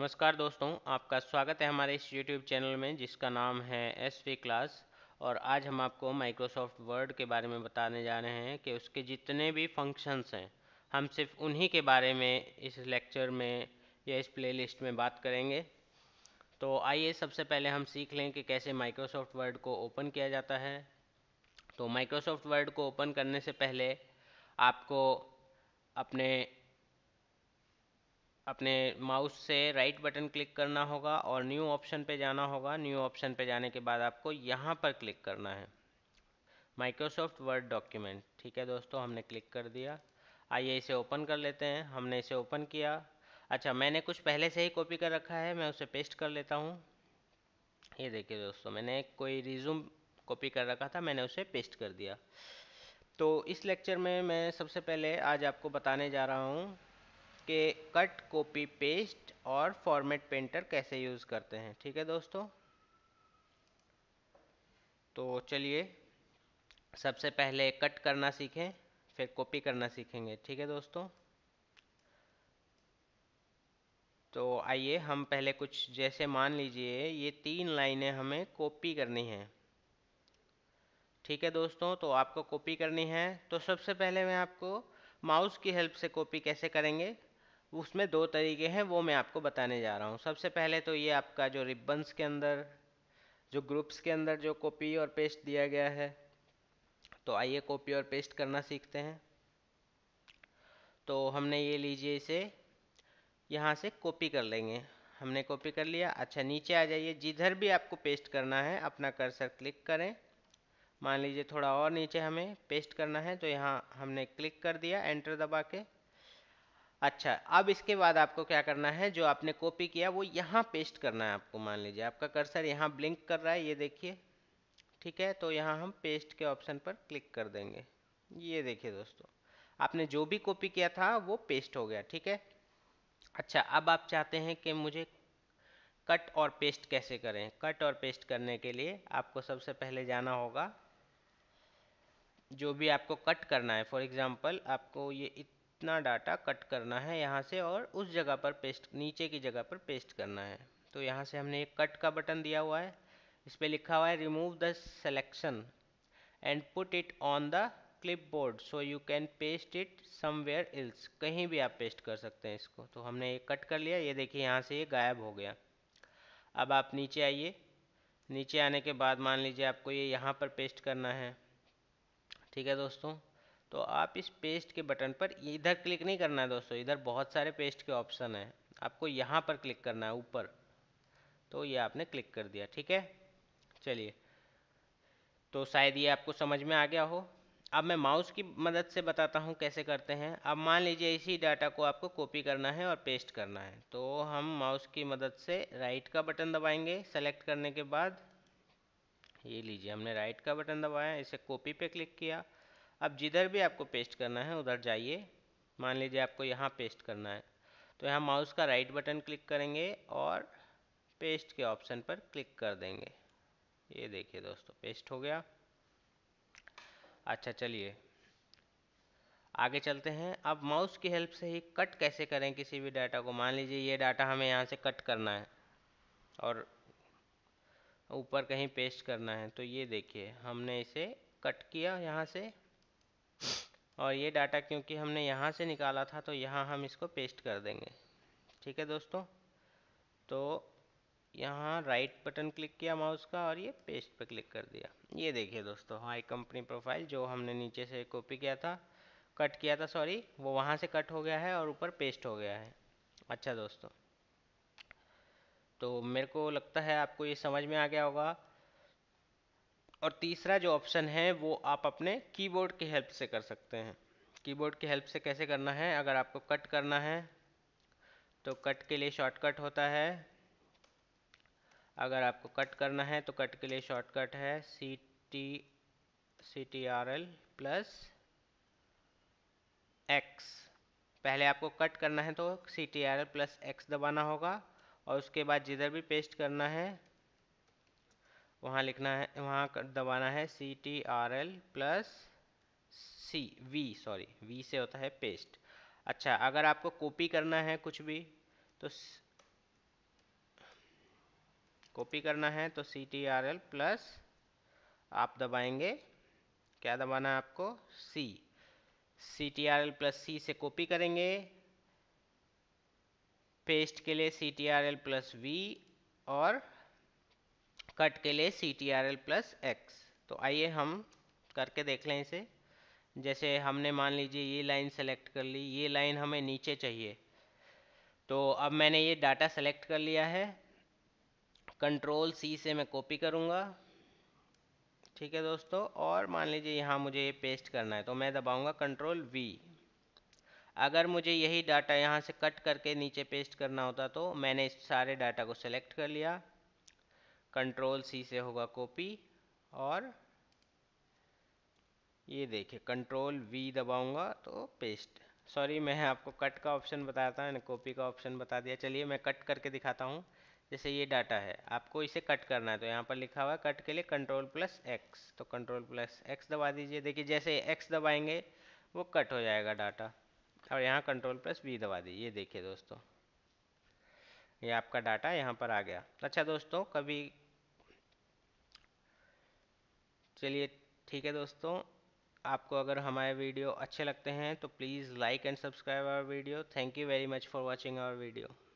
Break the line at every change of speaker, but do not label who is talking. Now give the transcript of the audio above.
नमस्कार दोस्तों आपका स्वागत है हमारे इस YouTube चैनल में जिसका नाम है एस वी क्लास और आज हम आपको माइक्रोसॉफ्ट वर्ड के बारे में बताने जा रहे हैं कि उसके जितने भी फंक्शंस हैं हम सिर्फ उन्हीं के बारे में इस लेक्चर में या इस प्लेलिस्ट में बात करेंगे तो आइए सबसे पहले हम सीख लें कि कैसे माइक्रोसॉफ्ट वर्ड को ओपन किया जाता है तो माइक्रोसॉफ्ट वर्ड को ओपन करने से पहले आपको अपने अपने माउस से राइट बटन क्लिक करना होगा और न्यू ऑप्शन पे जाना होगा न्यू ऑप्शन पे जाने के बाद आपको यहाँ पर क्लिक करना है माइक्रोसॉफ्ट वर्ड डॉक्यूमेंट ठीक है दोस्तों हमने क्लिक कर दिया आइए इसे ओपन कर लेते हैं हमने इसे ओपन किया अच्छा मैंने कुछ पहले से ही कॉपी कर रखा है मैं उसे पेस्ट कर लेता हूँ ये देखिए दोस्तों मैंने कोई रिज्यूम कॉपी कर रखा था मैंने उसे पेस्ट कर दिया तो इस लेक्चर में मैं सबसे पहले आज आपको बताने जा रहा हूँ के कट कॉपी पेस्ट और फॉर्मेट पेंटर कैसे यूज़ करते हैं ठीक है दोस्तों तो चलिए सबसे पहले कट करना सीखें फिर कॉपी करना सीखेंगे ठीक है दोस्तों तो आइए हम पहले कुछ जैसे मान लीजिए ये तीन लाइनें हमें कॉपी करनी हैं ठीक है दोस्तों तो आपको कॉपी करनी है तो सबसे पहले मैं आपको माउस की हेल्प से कॉपी कैसे करेंगे उसमें दो तरीके हैं वो मैं आपको बताने जा रहा हूँ सबसे पहले तो ये आपका जो रिबन्स के अंदर जो ग्रुप्स के अंदर जो कॉपी और पेस्ट दिया गया है तो आइए कॉपी और पेस्ट करना सीखते हैं तो हमने ये लीजिए इसे यहाँ से कॉपी कर लेंगे हमने कॉपी कर लिया अच्छा नीचे आ जाइए जिधर भी आपको पेस्ट करना है अपना कर्सर क्लिक करें मान लीजिए थोड़ा और नीचे हमें पेस्ट करना है तो यहाँ हमने क्लिक कर दिया एंटर दबा के अच्छा अब इसके बाद आपको क्या करना है जो आपने कॉपी किया वो यहाँ पेस्ट करना है आपको मान लीजिए आपका कर्सर यहाँ ब्लिंक कर रहा है ये देखिए ठीक है तो यहाँ हम पेस्ट के ऑप्शन पर क्लिक कर देंगे ये देखिए दोस्तों आपने जो भी कॉपी किया था वो पेस्ट हो गया ठीक है अच्छा अब आप चाहते हैं कि मुझे कट और पेस्ट कैसे करें कट और पेस्ट करने के लिए आपको सबसे पहले जाना होगा जो भी आपको कट करना है फॉर एग्ज़ाम्पल आपको ये उतना डाटा कट करना है यहाँ से और उस जगह पर पेस्ट नीचे की जगह पर पेस्ट करना है तो यहाँ से हमने एक कट का बटन दिया हुआ है इस पर लिखा हुआ है remove the selection and put it on the clipboard so you can paste it somewhere else कहीं भी आप पेस्ट कर सकते हैं इसको तो हमने ये कट कर लिया ये देखिए यहाँ से ये गायब हो गया अब आप नीचे आइए नीचे आने के बाद मान लीजिए आपको ये यहाँ पर पेस्ट करना है ठीक है दोस्तों तो आप इस पेस्ट के बटन पर इधर क्लिक नहीं करना है दोस्तों इधर बहुत सारे पेस्ट के ऑप्शन हैं आपको यहाँ पर क्लिक करना है ऊपर तो ये आपने क्लिक कर दिया ठीक है चलिए तो शायद ये आपको समझ में आ गया हो अब मैं माउस की मदद से बताता हूँ कैसे करते हैं अब मान लीजिए इसी डाटा को आपको कॉपी करना है और पेस्ट करना है तो हम माउस की मदद से राइट का बटन दबाएंगे सेलेक्ट करने के बाद ये लीजिए हमने राइट का बटन दबाया इसे कॉपी पे क्लिक किया अब जिधर भी आपको पेस्ट करना है उधर जाइए मान लीजिए आपको यहाँ पेस्ट करना है तो यहाँ माउस का राइट बटन क्लिक करेंगे और पेस्ट के ऑप्शन पर क्लिक कर देंगे ये देखिए दोस्तों पेस्ट हो गया अच्छा चलिए आगे चलते हैं अब माउस की हेल्प से ही कट कैसे करें किसी भी डाटा को मान लीजिए ये डाटा हमें यहाँ से कट करना है और ऊपर कहीं पेस्ट करना है तो ये देखिए हमने इसे कट किया यहाँ से और ये डाटा क्योंकि हमने यहाँ से निकाला था तो यहाँ हम इसको पेस्ट कर देंगे ठीक है दोस्तों तो यहाँ राइट बटन क्लिक किया माउस का और ये पेस्ट पे क्लिक कर दिया ये देखिए दोस्तों हाई कंपनी प्रोफाइल जो हमने नीचे से कॉपी किया था कट किया था सॉरी वो वहाँ से कट हो गया है और ऊपर पेस्ट हो गया है अच्छा दोस्तों तो मेरे को लगता है आपको ये समझ में आ गया होगा और तीसरा जो ऑप्शन है वो आप अपने कीबोर्ड की हेल्प से कर सकते हैं कीबोर्ड की हेल्प से कैसे करना है अगर आपको कट करना है तो कट के लिए शॉर्टकट होता है अगर आपको कट करना है तो कट के लिए शॉर्टकट है C T C T R L plus X पहले आपको कट करना है तो C T R L plus X दबाना होगा और उसके बाद जिधर भी पेस्ट करना है वहाँ लिखना है वहाँ दबाना है C T R L plus C V sorry V से होता है पेस्ट अच्छा अगर आपको कॉपी करना है कुछ भी तो कॉपी करना है तो C T R L plus आप दबाएंगे क्या दबाना है आपको C C T R L plus C से कॉपी करेंगे पेस्ट के लिए C T R L plus V और कट के लिए C T R L plus X तो आइए हम करके देख लें इसे जैसे हमने मान लीजिए ये लाइन सेलेक्ट कर ली ये लाइन हमें नीचे चाहिए तो अब मैंने ये डाटा सेलेक्ट कर लिया है कंट्रोल सी से मैं कॉपी करूँगा ठीक है दोस्तों और मान लीजिए यहाँ मुझे ये पेस्ट करना है तो मैं दबाऊँगा कंट्रोल वी अगर मुझे यही डाटा यहाँ से कट करके नीचे पेस्ट करना होता तो मैंने इस सारे डाटा को सेलेक्ट कर लिया कंट्रोल सी से होगा कॉपी और ये देखिए कंट्रोल वी दबाऊंगा तो पेस्ट सॉरी मैं आपको कट का ऑप्शन बताया था मैंने कॉपी का ऑप्शन बता दिया चलिए मैं कट करके दिखाता हूँ जैसे ये डाटा है आपको इसे कट करना है तो यहाँ पर लिखा हुआ है कट के लिए कंट्रोल प्लस एक्स तो कंट्रोल प्लस एक्स दबा दीजिए देखिए जैसे एक्स दबाएंगे वो कट हो जाएगा डाटा और यहाँ कंट्रोल प्लस बी दबा दीजिए देखिए दोस्तों ये आपका डाटा यहाँ पर आ गया अच्छा दोस्तों कभी चलिए ठीक है दोस्तों आपको अगर हमारे वीडियो अच्छे लगते हैं तो please like and subscribe our video thank you very much for watching our video